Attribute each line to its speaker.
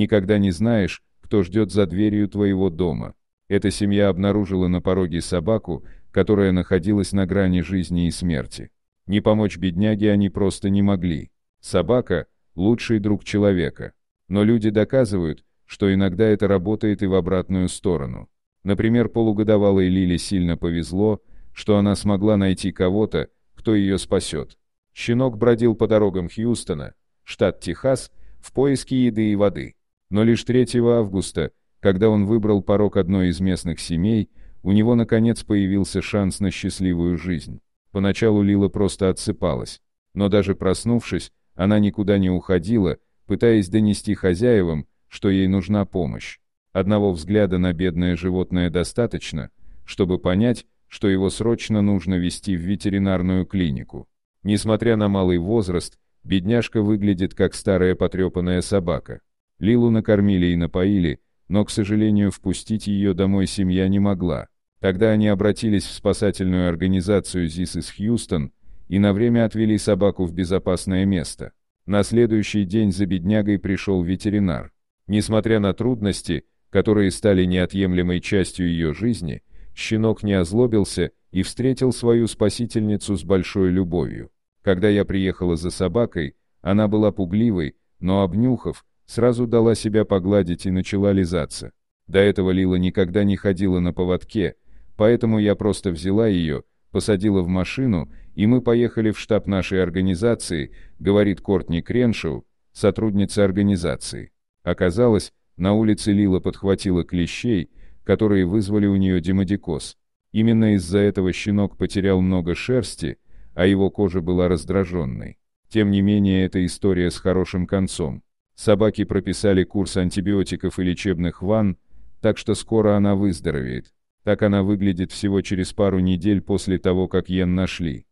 Speaker 1: Никогда не знаешь, кто ждет за дверью твоего дома. Эта семья обнаружила на пороге собаку, которая находилась на грани жизни и смерти. Не помочь бедняге они просто не могли. Собака – лучший друг человека. Но люди доказывают, что иногда это работает и в обратную сторону. Например, полугодовалой Лиле сильно повезло, что она смогла найти кого-то, кто ее спасет. Щенок бродил по дорогам Хьюстона, штат Техас, в поиске еды и воды. Но лишь 3 августа, когда он выбрал порог одной из местных семей, у него наконец появился шанс на счастливую жизнь. Поначалу Лила просто отсыпалась. Но даже проснувшись, она никуда не уходила, пытаясь донести хозяевам, что ей нужна помощь. Одного взгляда на бедное животное достаточно, чтобы понять, что его срочно нужно вести в ветеринарную клинику. Несмотря на малый возраст, бедняжка выглядит как старая потрепанная собака. Лилу накормили и напоили, но, к сожалению, впустить ее домой семья не могла. Тогда они обратились в спасательную организацию ЗИС из Хьюстон и на время отвели собаку в безопасное место. На следующий день за беднягой пришел ветеринар. Несмотря на трудности, которые стали неотъемлемой частью ее жизни, щенок не озлобился и встретил свою спасительницу с большой любовью. Когда я приехала за собакой, она была пугливой, но обнюхав, сразу дала себя погладить и начала лизаться. До этого Лила никогда не ходила на поводке, поэтому я просто взяла ее, посадила в машину, и мы поехали в штаб нашей организации, говорит Кортни Креншоу, сотрудница организации. Оказалось, на улице Лила подхватила клещей, которые вызвали у нее демодикоз. Именно из-за этого щенок потерял много шерсти, а его кожа была раздраженной. Тем не менее, это история с хорошим концом. Собаки прописали курс антибиотиков и лечебных ванн, так что скоро она выздоровеет. Так она выглядит всего через пару недель после того, как Йен нашли.